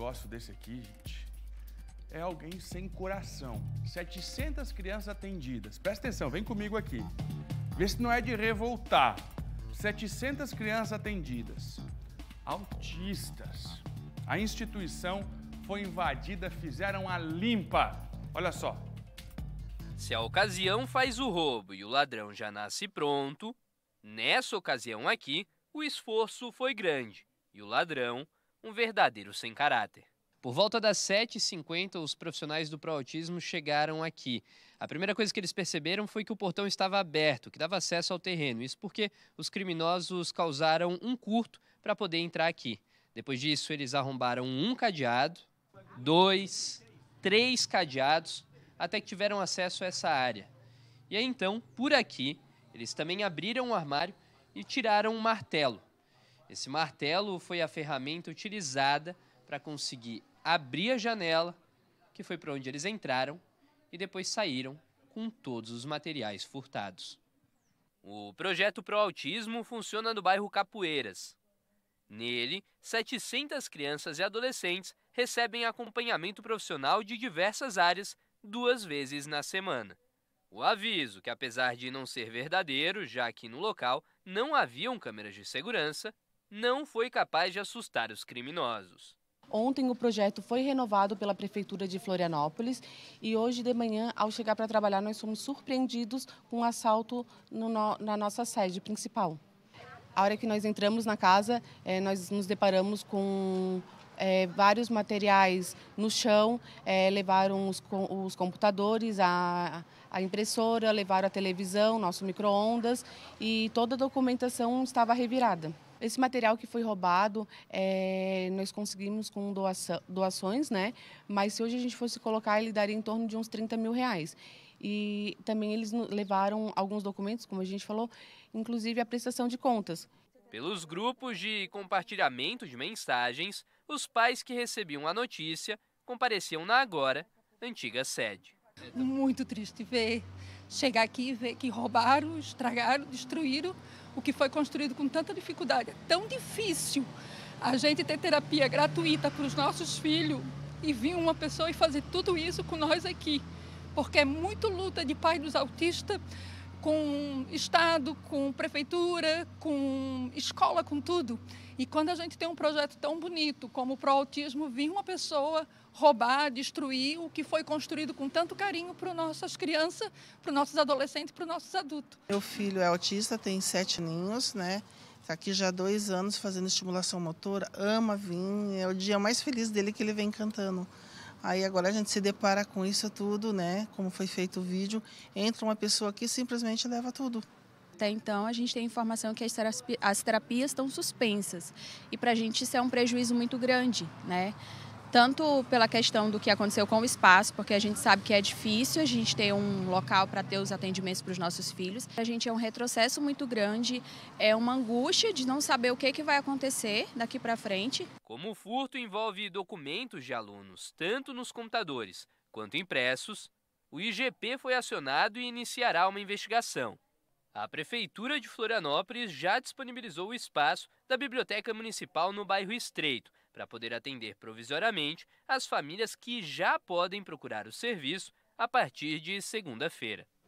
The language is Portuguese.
gosto desse aqui, gente. É alguém sem coração. 700 crianças atendidas. Presta atenção, vem comigo aqui. Vê se não é de revoltar. 700 crianças atendidas. Autistas. A instituição foi invadida, fizeram a limpa. Olha só. Se a ocasião faz o roubo e o ladrão já nasce pronto, nessa ocasião aqui, o esforço foi grande e o ladrão um verdadeiro sem caráter. Por volta das 7h50, os profissionais do Proautismo chegaram aqui. A primeira coisa que eles perceberam foi que o portão estava aberto, que dava acesso ao terreno. Isso porque os criminosos causaram um curto para poder entrar aqui. Depois disso, eles arrombaram um cadeado, dois, três cadeados, até que tiveram acesso a essa área. E aí então, por aqui, eles também abriram o um armário e tiraram um martelo. Esse martelo foi a ferramenta utilizada para conseguir abrir a janela, que foi para onde eles entraram, e depois saíram com todos os materiais furtados. O projeto Pro Autismo funciona no bairro Capoeiras. Nele, 700 crianças e adolescentes recebem acompanhamento profissional de diversas áreas duas vezes na semana. O aviso, que apesar de não ser verdadeiro, já que no local não haviam câmeras de segurança, não foi capaz de assustar os criminosos. Ontem o projeto foi renovado pela Prefeitura de Florianópolis e hoje de manhã, ao chegar para trabalhar, nós fomos surpreendidos com um assalto no, na nossa sede principal. A hora que nós entramos na casa, eh, nós nos deparamos com eh, vários materiais no chão, eh, levaram os, os computadores, a, a, impressora, levaram a televisão, nosso micro-ondas e toda a documentação estava revirada. Esse material que foi roubado, é, nós conseguimos com doação, doações, né? Mas se hoje a gente fosse colocar, ele daria em torno de uns 30 mil reais. E também eles levaram alguns documentos, como a gente falou, inclusive a prestação de contas. Pelos grupos de compartilhamento de mensagens, os pais que recebiam a notícia compareciam na agora antiga sede. Muito triste ver chegar aqui e ver que roubaram, estragaram, destruíram o que foi construído com tanta dificuldade. É tão difícil a gente ter terapia gratuita para os nossos filhos e vir uma pessoa e fazer tudo isso com nós aqui. Porque é muito luta de pai dos autistas com Estado, com prefeitura, com escola, com tudo. E quando a gente tem um projeto tão bonito como o Pro Autismo, vir uma pessoa roubar, destruir o que foi construído com tanto carinho para nossas crianças, para nossos adolescentes, para nossos adultos. Meu filho é autista, tem sete ninhos, né? Está aqui já há dois anos fazendo estimulação motora, ama vir, é o dia mais feliz dele que ele vem cantando. Aí agora a gente se depara com isso tudo, né? Como foi feito o vídeo, entra uma pessoa que simplesmente leva tudo. Até então, a gente tem informação que as, terapias, as terapias estão suspensas. E para a gente isso é um prejuízo muito grande, né? tanto pela questão do que aconteceu com o espaço, porque a gente sabe que é difícil a gente ter um local para ter os atendimentos para os nossos filhos. A gente é um retrocesso muito grande, é uma angústia de não saber o que, que vai acontecer daqui para frente. Como o furto envolve documentos de alunos, tanto nos computadores quanto impressos, o IGP foi acionado e iniciará uma investigação. A Prefeitura de Florianópolis já disponibilizou o espaço da Biblioteca Municipal no bairro Estreito para poder atender provisoriamente as famílias que já podem procurar o serviço a partir de segunda-feira.